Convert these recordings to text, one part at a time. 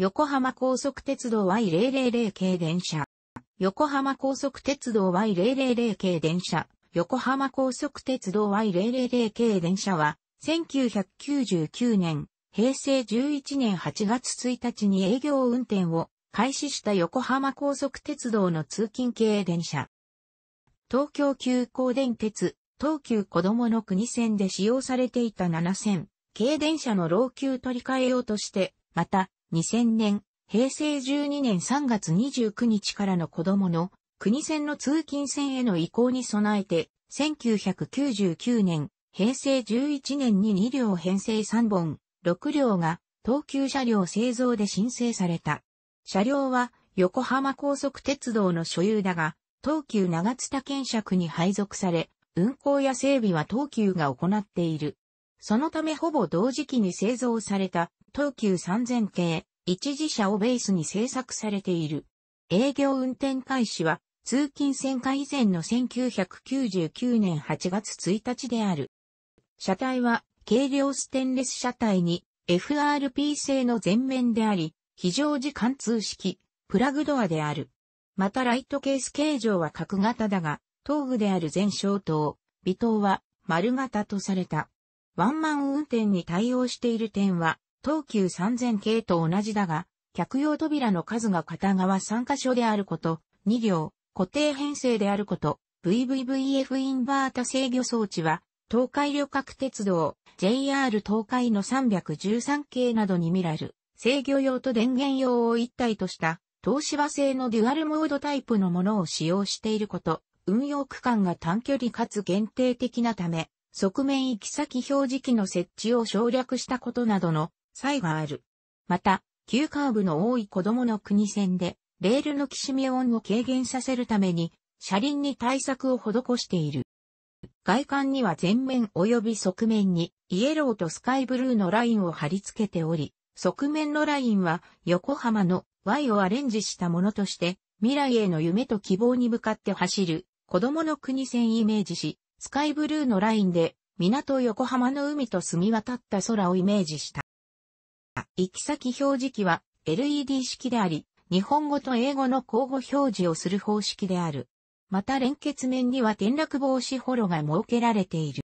横浜高速鉄道 Y000 系電車。横浜高速鉄道 Y000 系電車。横浜高速鉄道 Y000 系電車は、1999年、平成11年8月1日に営業運転を開始した横浜高速鉄道の通勤系電車。東京急行電鉄、東急子供の国線で使用されていた7線、系電車の老朽取り替え用として、また、2000年、平成12年3月29日からの子供の国線の通勤線への移行に備えて、1999年、平成11年に2両編成3本、6両が東急車両製造で申請された。車両は横浜高速鉄道の所有だが、東急長津田検尺に配属され、運行や整備は東急が行っている。そのためほぼ同時期に製造された東急3000系、一時車をベースに製作されている。営業運転開始は、通勤線化以前の1999年8月1日である。車体は、軽量ステンレス車体に、FRP 製の前面であり、非常時貫通式、プラグドアである。またライトケース形状は角型だが、頭部である全小灯、微灯は丸型とされた。ワンマン運転に対応している点は、東急3000系と同じだが、客用扉の数が片側3箇所であること、2両、固定編成であること、VVVF インバータ制御装置は、東海旅客鉄道、JR 東海の313系などに見られる、制御用と電源用を一体とした、東芝製のデュアルモードタイプのものを使用していること、運用区間が短距離かつ限定的なため、側面行き先表示器の設置を省略したことなどの差異がある。また、急カーブの多い子供の国線で、レールのきしみ音を軽減させるために、車輪に対策を施している。外観には前面及び側面に、イエローとスカイブルーのラインを貼り付けており、側面のラインは横浜の Y をアレンジしたものとして、未来への夢と希望に向かって走る子供の国線イメージし、スカイブルーのラインで港横浜の海と澄み渡った空をイメージした。行き先表示器は LED 式であり、日本語と英語の交互表示をする方式である。また連結面には転落防止ホロが設けられている。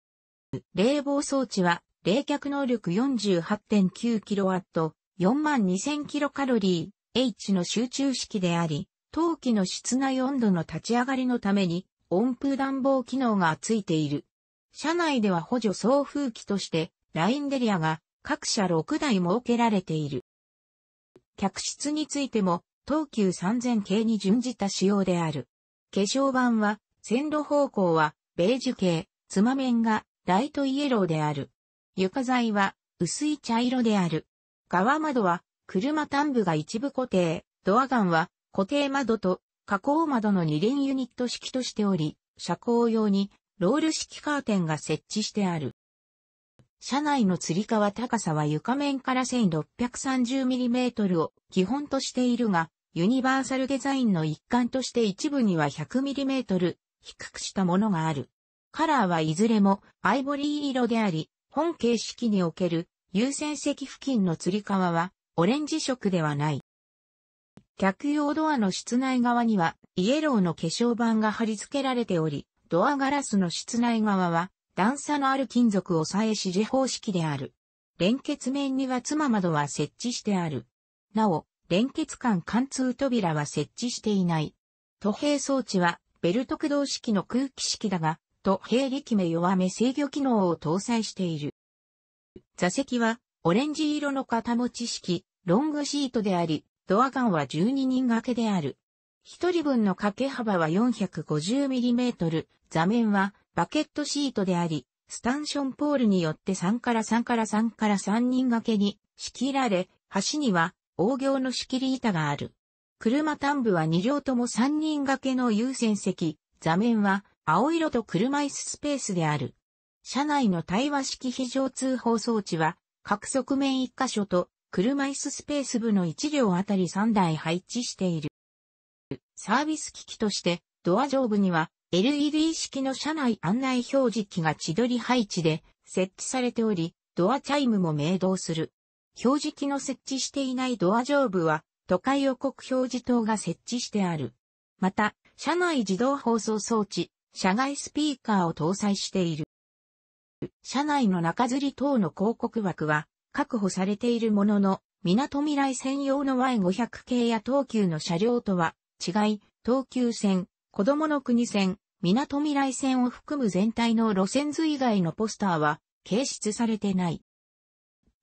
冷房装置は冷却能力 48.9kW、42000kcal、H の集中式であり、陶器の室内温度の立ち上がりのために温風暖房機能がついている。車内では補助送風機としてラインデリアが各社6台設けられている。客室についても、東急3000系に準じた仕様である。化粧板は、線路方向は、ベージュ系、つま面が、ライトイエローである。床材は、薄い茶色である。側窓は、車端部が一部固定、ドアガンは、固定窓と、加工窓の2連ユニット式としており、車高用に、ロール式カーテンが設置してある。車内の吊り革高さは床面から 1630mm を基本としているが、ユニバーサルデザインの一環として一部には 100mm 低くしたものがある。カラーはいずれもアイボリー色であり、本形式における優先席付近の吊り革はオレンジ色ではない。客用ドアの室内側にはイエローの化粧板が貼り付けられており、ドアガラスの室内側は段差のある金属をさえ指示方式である。連結面には妻窓は設置してある。なお、連結間貫通扉は設置していない。都閉装置はベルト駆動式の空気式だが、都閉力目弱め制御機能を搭載している。座席はオレンジ色の型持ち式、ロングシートであり、ドアガンは12人掛けである。一人分の掛け幅は 450mm、座面はバケットシートであり、スタンションポールによって3から3から3から3人掛けに仕切られ、橋には大行の仕切り板がある。車端部は2両とも3人掛けの優先席、座面は青色と車椅子スペースである。車内の対話式非常通報装置は、各側面1箇所と車椅子スペース部の1両あたり3台配置している。サービス機器として、ドア上部には LED 式の車内案内表示器が千鳥り配置で設置されており、ドアチャイムも明動する。表示器の設置していないドア上部は、都会予告表示灯が設置してある。また、車内自動放送装置、車外スピーカーを搭載している。車内の中吊り等の広告枠は確保されているものの、港未来専用の Y500 系や東急の車両とは違い、東急線、子供の国線、港未来線を含む全体の路線図以外のポスターは、掲出されてない。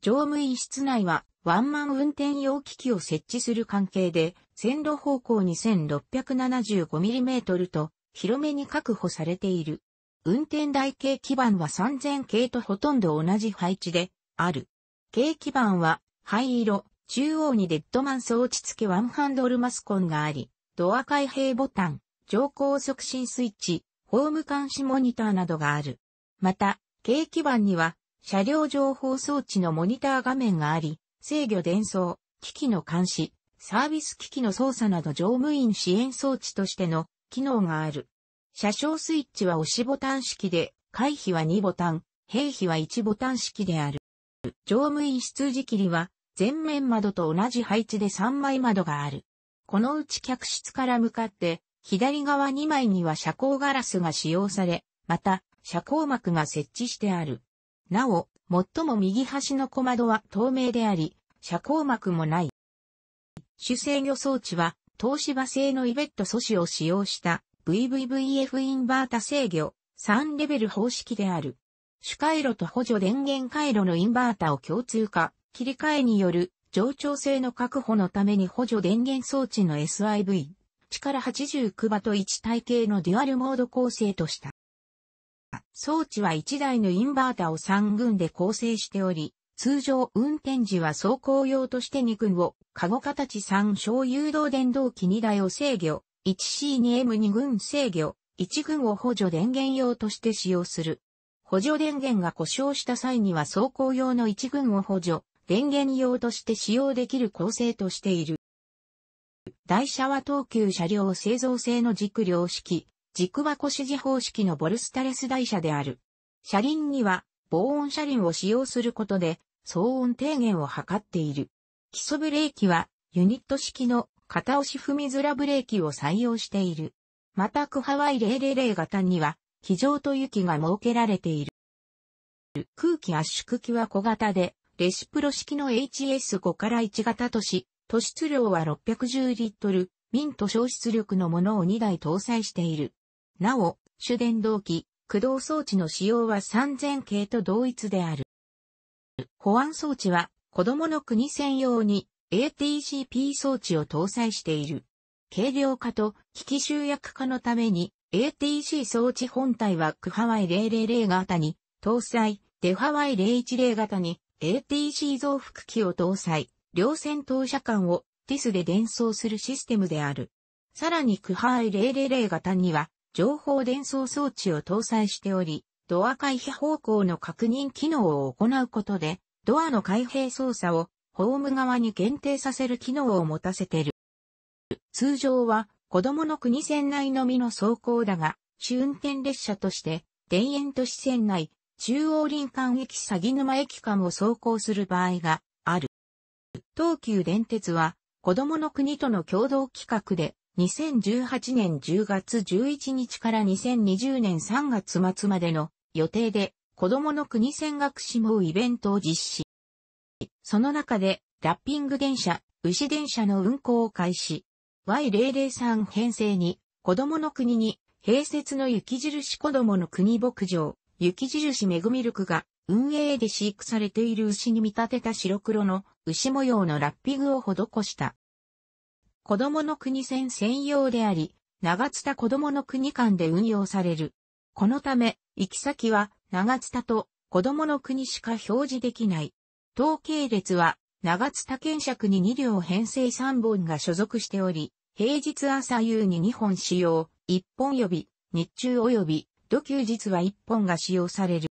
乗務員室内は、ワンマン運転用機器を設置する関係で、線路方向 2675mm と、広めに確保されている。運転台形基板は3000系とほとんど同じ配置で、ある。軽基板は、灰色、中央にデッドマン装置付けワンハンドルマスコンがあり、ドア開閉ボタン、乗降促進スイッチ、ホーム監視モニターなどがある。また、軽基板には、車両情報装置のモニター画面があり、制御伝送、機器の監視、サービス機器の操作など乗務員支援装置としての機能がある。車掌スイッチは押しボタン式で、回避は2ボタン、閉避は1ボタン式である。乗務員室時切りは、前面窓と同じ配置で3枚窓がある。このうち客室から向かって左側2枚には遮光ガラスが使用され、また、遮光膜が設置してある。なお、最も右端の小窓は透明であり、遮光膜もない。主制御装置は、東芝製のイベット素子を使用した VVVF インバータ制御3レベル方式である。主回路と補助電源回路のインバータを共通化、切り替えによる上調性の確保のために補助電源装置の SIV 力89馬と1体系のデュアルモード構成とした。装置は1台のインバータを3群で構成しており、通常運転時は走行用として2群を、カゴ形3小誘導電動機2台を制御、1C2M2 群制御、1群を補助電源用として使用する。補助電源が故障した際には走行用の1群を補助、電源用として使用できる構成としている。台車は東急車両製造製の軸量式、軸箱腰示方式のボルスタレス台車である。車輪には防音車輪を使用することで騒音低減を図っている。基礎ブレーキはユニット式の片押し踏みづらブレーキを採用している。またクハワイ000型には、非上と雪が設けられている。空気圧縮機は小型で、レシプロ式の HS5 から1型とし、都出量は610リットル、ミント消出力のものを2台搭載している。なお、主電動機、駆動装置の使用は3000系と同一である。保安装置は、子供の国専用に ATCP 装置を搭載している。軽量化と機器集約化のために ATC 装置本体はクハワイ000型に搭載、デハワイ010型に ATC 増幅器を搭載。両線投射間をティスで伝送するシステムである。さらにクハイ000型には、情報伝送装置を搭載しており、ドア開閉方向の確認機能を行うことで、ドアの開閉操作をホーム側に限定させる機能を持たせている。通常は子供の国線内のみの走行だが、主運転列車として、田園都市線内、中央林間駅鷺沼駅間を走行する場合が東急電鉄は、子供の国との共同企画で、2018年10月11日から2020年3月末までの予定で、子供の国線学士もイベントを実施。その中で、ラッピング電車、牛電車の運行を開始。Y003 編成に、子供の国に、併設の雪印子供の国牧場、雪印メグみるくが、運営で飼育されている牛に見立てた白黒の牛模様のラッピングを施した。子供の国線専用であり、長津田子供の国間で運用される。このため、行き先は長津田と子供の国しか表示できない。統計列は長津田検尺に2両編成3本が所属しており、平日朝夕に2本使用、1本予備、日中及び、土休日は1本が使用される。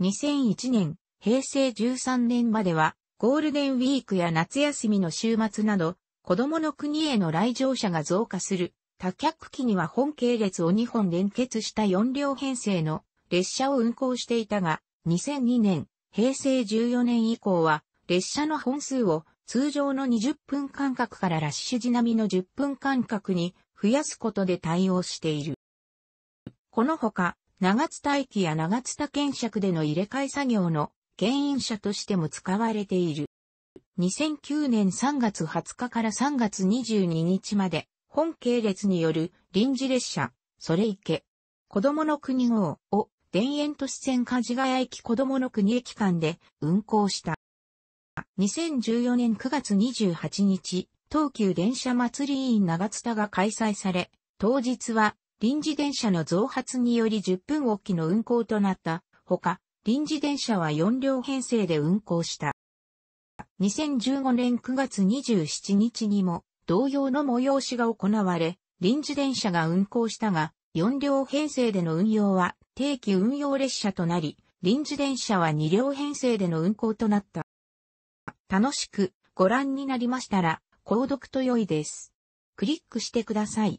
2001年、平成13年までは、ゴールデンウィークや夏休みの週末など、子供の国への来場者が増加する、多客機には本系列を2本連結した4両編成の列車を運行していたが、2002年、平成14年以降は、列車の本数を通常の20分間隔からラッシュ時並みの10分間隔に増やすことで対応している。このほか、長津田駅や長津田検尺での入れ替え作業の牽引車としても使われている。2009年3月20日から3月22日まで、本系列による臨時列車、それ池、子供の国号を田園都市線梶ヶ谷駅子供の国駅間で運行した。2014年9月28日、東急電車祭り委員長津田が開催され、当日は臨時電車の増発により10分おきの運行となったほか、臨時電車は4両編成で運行した。2015年9月27日にも同様の催しが行われ、臨時電車が運行したが、4両編成での運用は定期運用列車となり、臨時電車は2両編成での運行となった。楽しくご覧になりましたら、購読と良いです。クリックしてください。